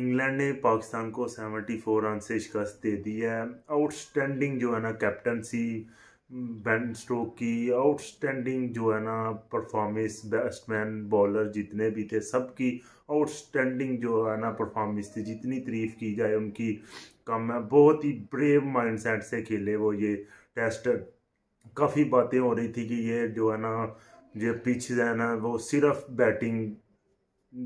England ने पाकिस्तान को 74 run से शिकस्त दे दी है आउटस्टैंडिंग जो है ना कैप्टनसी बैन स्ट्रोक की आउटस्टैंडिंग जो है ना परफॉर्मेंस बैट्समैन बॉलर जितने भी थे सब की आउटस्टैंडिंग जो है ना परफॉर्मेंस थी जितनी तारीफ की जाए उनकी कम है बहुत ही ब्रेव माइंडसेट से खेले वो ये टेस्ट काफ़ी बातें हो रही थी कि ये जो है ना जो पिच है ना वो सिर्फ बैटिंग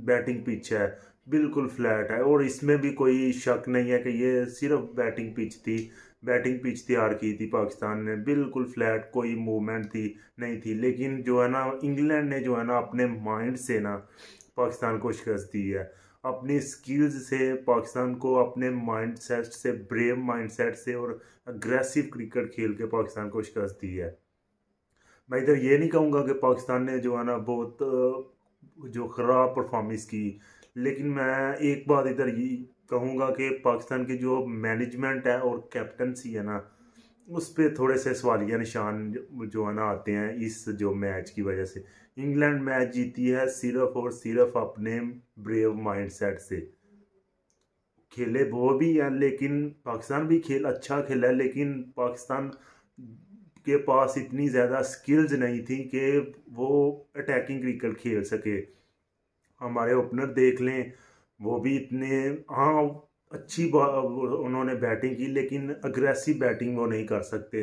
बैटिंग पिच है बिल्कुल फ्लैट है और इसमें भी कोई शक नहीं है कि ये सिर्फ बैटिंग पिच थी बैटिंग पिच तैयार की थी पाकिस्तान ने बिल्कुल फ्लैट कोई मूवमेंट थी नहीं थी लेकिन जो है ना इंग्लैंड ने जो है ना अपने माइंड से ना पाकिस्तान को शिकस्त दी है अपनी स्किल्स से पाकिस्तान को अपने माइंड सेट से ब्रेव माइंड सेट से और अग्रेसिव क्रिकेट खेल के पाकिस्तान को शिकस्त दी है मैं इधर ये नहीं कहूँगा कि पाकिस्तान ने जो है ना बहुत जो ख़राब परफॉर्मेंस की लेकिन मैं एक बात इधर ही कहूँगा कि पाकिस्तान की जो मैनेजमेंट है और कैप्टनसी है ना उस पर थोड़े से सवालिया निशान जो है ना आते हैं इस जो मैच की वजह से इंग्लैंड मैच जीती है सिर्फ और सिर्फ अपने ब्रेव माइंडसेट से खेले वो भी हैं लेकिन पाकिस्तान भी खेल अच्छा खेला है लेकिन पाकिस्तान के पास इतनी ज़्यादा स्किल्स नहीं थी कि वो अटैकिंग क्रिकेट खेल सके हमारे ओपनर देख लें वो भी इतने हाँ अच्छी उन्होंने बैटिंग की लेकिन अग्रेसिव बैटिंग वो नहीं कर सकते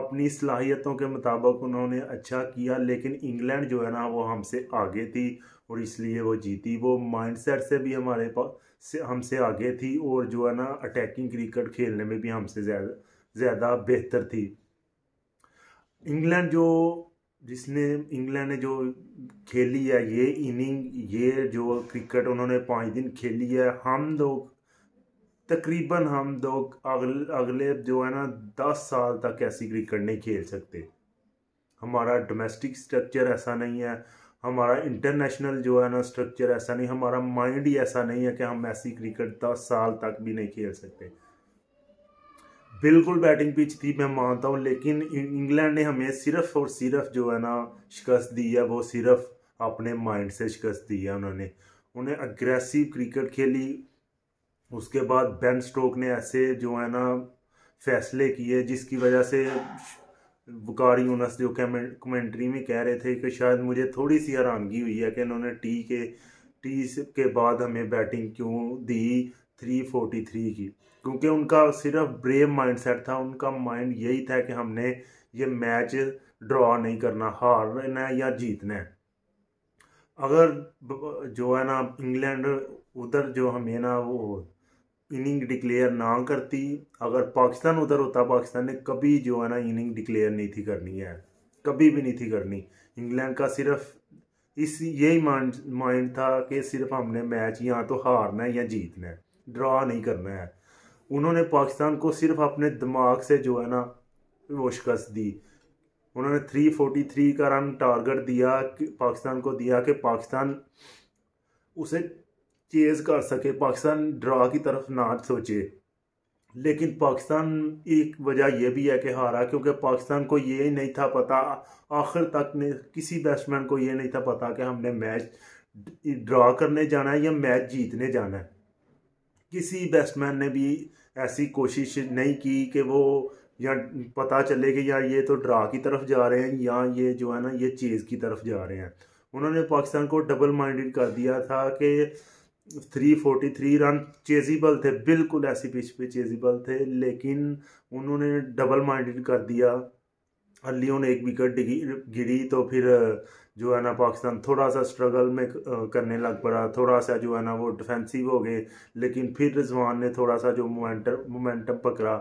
अपनी सलाहियतों के मुताबिक उन्होंने अच्छा किया लेकिन इंग्लैंड जो है ना वो हमसे आगे थी और इसलिए वो जीती वो माइंडसेट से भी हमारे पास से हमसे आगे थी और जो है ना अटैकिंग क्रिकेट खेलने में भी हमसे ज़्यादा ज़्यादा बेहतर थी इंग्लैंड जो जिसने इंग्लैंड ने जो खेली है ये इनिंग ये जो क्रिकेट उन्होंने पाँच दिन खेली है हम लोग तकरीबन हम लोग अगले अगले जो है ना दस साल तक ऐसी क्रिकेट नहीं खेल सकते हमारा डोमेस्टिक स्ट्रक्चर ऐसा नहीं है हमारा इंटरनेशनल जो है ना स्ट्रक्चर ऐसा नहीं हमारा माइंड ही ऐसा नहीं है कि हम ऐसी क्रिकेट दस साल तक भी नहीं खेल सकते बिल्कुल बैटिंग पिच थी मैं मानता हूँ लेकिन इंग्लैंड ने हमें सिर्फ और सिर्फ जो है ना शिकस्त दी है वो सिर्फ अपने माइंड से शिकस्त दी है उन्होंने उन्हें अग्रेसिव क्रिकेट खेली उसके बाद बेन स्टोक ने ऐसे जो है ना फैसले किए जिसकी वजह से वकारी यूनस जो कमेंट्री में कह रहे थे कि शायद मुझे थोड़ी सी हैरानगी हुई है कि इन्होंने टी के टी के बाद हमें बैटिंग क्यों दी थ्री फोर्टी थ्री की क्योंकि उनका सिर्फ ब्रेव माइंडसेट था उनका माइंड यही था कि हमने ये मैच ड्रॉ नहीं करना हारना है या जीतना है अगर जो है ना इंग्लैंड उधर जो हमें ना वो इनिंग डिक्लेयर ना करती अगर पाकिस्तान उधर होता पाकिस्तान ने कभी जो है ना इनिंग डिक्लेयर नहीं थी करनी है कभी भी नहीं थी करनी इंग्लैंड का सिर्फ इस यही माइंड माइंड था कि सिर्फ हमने मैच या तो हारना है या जीतना है ड्रॉ नहीं करना है उन्होंने पाकिस्तान को सिर्फ अपने दिमाग से जो है ना वो शिकस्त दी उन्होंने 343 का रन टारगेट दिया पाकिस्तान को दिया कि पाकिस्तान उसे चेज कर सके पाकिस्तान ड्रा की तरफ ना सोचे लेकिन पाकिस्तान एक वजह यह भी है कि हारा क्योंकि पाकिस्तान को ये नहीं था पता आखिर तक ने किसी बैट्समैन को ये नहीं था पता कि हमने मैच ड्रा करने जाना है या मैच जीतने जाना है किसी बैट्समैन ने भी ऐसी कोशिश नहीं की कि वो या पता चले कि यार ये तो ड्रा की तरफ जा रहे हैं या ये जो है ना ये चेज़ की तरफ जा रहे हैं उन्होंने पाकिस्तान को डबल माइंडेड कर दिया था कि three forty three run chasable थे बिल्कुल ऐसी पिच पे चेजिबल थे लेकिन उन्होंने डबल माइंडेड कर दिया अली उन्हें एक विकेट गिरी तो फिर जो है ना पाकिस्तान थोड़ा सा स्ट्रगल में करने लग पड़ा थोड़ा सा जो है ना वो डिफेंसिव हो गए लेकिन फिर रिजवान ने थोड़ा सा जो मोमेंटम मोमेंटम पकड़ा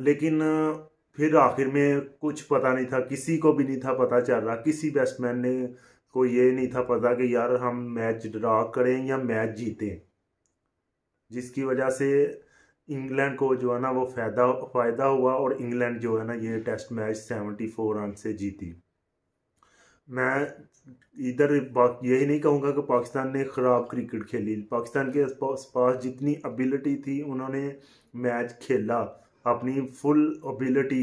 लेकिन फिर आखिर में कुछ पता नहीं था किसी को भी नहीं था पता चल रहा किसी बैट्समैन ने को ये नहीं था पता कि यार हम मैच ड्रा करें या मैच जीतें जिसकी वजह से इंग्लैंड को जो है ना वो फायदा फ़ायदा हुआ और इंग्लैंड जो है ना ये test match seventy four run से जीती मैं इधर यही नहीं कहूँगा कि पाकिस्तान ने ख़राब क्रिकेट खेली पाकिस्तान के पास जितनी एबिलिटी थी उन्होंने मैच खेला अपनी फुल एबिलिटी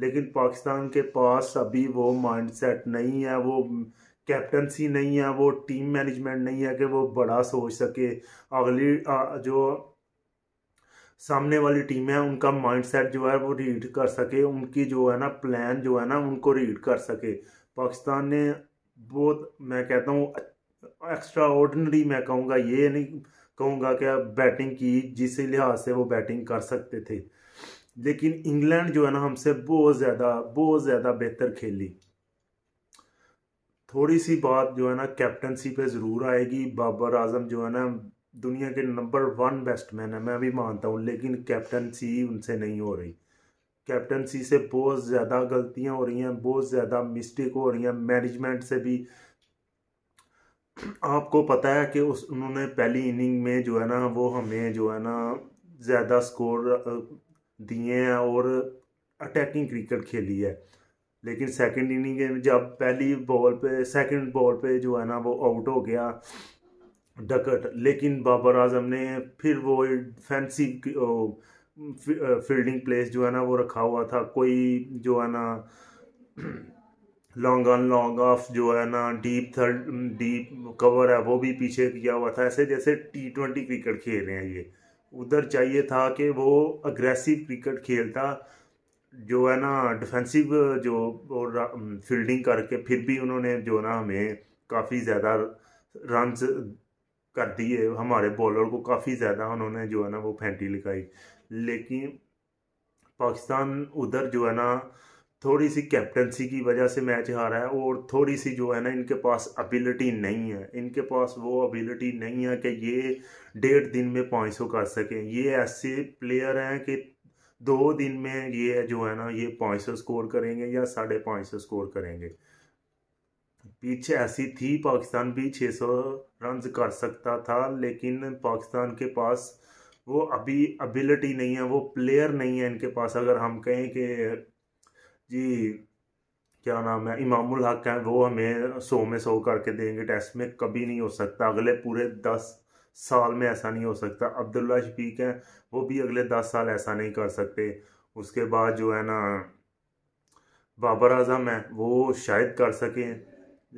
लेकिन पाकिस्तान के पास अभी वो माइंडसेट नहीं है वो कैप्टनसी नहीं है वो टीम मैनेजमेंट नहीं है कि वो बड़ा सोच सके अगली जो सामने वाली टीम है उनका माइंडसेट जो है वो रीड कर सके उनकी जो है ना प्लान जो है ना उनको रीड कर सके पाकिस्तान ने बहुत मैं कहता हूँ एक्स्ट्रा ऑर्डनरी मैं कहूँगा ये नहीं कहूँगा कि बैटिंग की जिस लिहाज से वो बैटिंग कर सकते थे लेकिन इंग्लैंड जो है ना हमसे बहुत ज़्यादा बहुत ज़्यादा बेहतर खेली थोड़ी सी बात जो है ना कैप्टनसी पे ज़रूर आएगी बाबर आजम जो है ना दुनिया के नंबर वन बैट्समैन है मैं भी मानता हूँ लेकिन कैप्टनसी उनसे नहीं हो रही कैप्टनसी से बहुत ज़्यादा गलतियाँ हो रही हैं बहुत ज़्यादा मिस्टेक हो रही हैं मैनेजमेंट से भी आपको पता है कि उस उन्होंने पहली इनिंग में जो है ना वो हमें जो है ना ज़्यादा स्कोर दिए हैं और अटैकिंग क्रिकेट खेली है लेकिन सेकंड इनिंग में जब पहली बॉल पे सेकंड बॉल पे जो है ना वो आउट हो गया डकट लेकिन बाबर आजम ने फिर वो फैंसी फील्डिंग प्लेस जो है ना वो रखा हुआ था कोई जो है ना लॉन्ग ऑन लॉन्ग ऑफ जो है ना डीप थर्ड डीप कवर है वो भी पीछे किया हुआ था ऐसे जैसे टी ट्वेंटी क्रिकेट खेल रहे हैं ये उधर चाहिए था कि वो अग्रेसिव क्रिकेट खेलता जो है ना डिफेंसिव जो और फील्डिंग करके फिर भी उन्होंने जो ना हमें काफ़ी ज़्यादा रनस कर दिए हमारे बॉलर को काफ़ी ज़्यादा उन्होंने जो है ना वो फेंटी लगाई लेकिन पाकिस्तान उधर जो है ना थोड़ी सी कैप्टनसी की वजह से मैच हारा है और थोड़ी सी जो है ना इनके पास अबिलिटी नहीं है इनके पास वो अबिलिटी नहीं है कि ये डेढ़ दिन में पाँच सौ कर सकें ये ऐसे प्लेयर हैं कि दो दिन में ये जो है ना ये पाँच सौ स्कोर करेंगे या साढ़े पाँच सौ स्कोर करेंगे पीछे ऐसी थी पाकिस्तान भी छः सौ रन कर सकता था लेकिन पाकिस्तान के पास वो अभी एबिलिटी नहीं है वो प्लेयर नहीं है इनके पास अगर हम कहें कि जी क्या नाम है इमामुल हक हैं वो हमें सौ में सौ करके देंगे टेस्ट में कभी नहीं हो सकता अगले पूरे दस साल में ऐसा नहीं हो सकता अब्दुल्ला शफीक हैं वो भी अगले दस साल ऐसा नहीं कर सकते उसके बाद जो है ना बाबर आजम हैं वो शायद कर सकें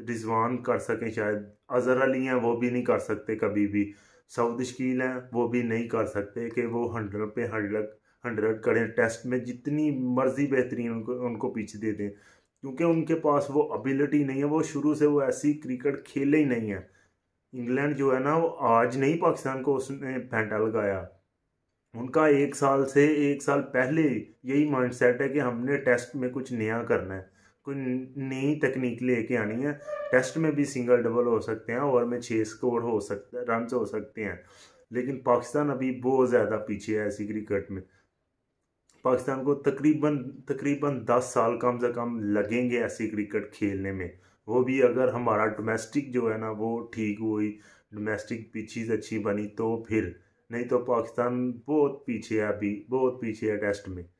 रिजवान कर सकें शायद अज़हर अली हैं वो भी नहीं कर सकते कभी भी साउथ स्कील हैं वो भी नहीं कर सकते कि वो हंड्रेड पे हंड्रेड हंड्रेड करें टेस्ट में जितनी मर्जी बेहतरीन उनको उनको पीछे दे दें क्योंकि उनके पास वो एबिलिटी नहीं है वो शुरू से वो ऐसी क्रिकेट खेले ही नहीं है इंग्लैंड जो है ना वो आज नहीं पाकिस्तान को उसने फेंटा लगाया उनका एक साल से एक साल पहले यही माइंडसेट है कि हमने टेस्ट में कुछ नया करना है कोई नई तकनीक लेके आनी है टेस्ट में भी सिंगल डबल हो सकते हैं ओवर में छः स्कोर हो सकता है रन हो सकते हैं लेकिन पाकिस्तान अभी बहुत ज़्यादा पीछे है ऐसी क्रिकेट में पाकिस्तान को तकरीबन तकरीबन दस साल कम से कम लगेंगे ऐसी क्रिकेट खेलने में वो भी अगर हमारा डोमेस्टिक जो है ना वो ठीक हुई डोमेस्टिक पिचिज अच्छी बनी तो फिर नहीं तो पाकिस्तान बहुत पीछे है अभी बहुत पीछे है टेस्ट में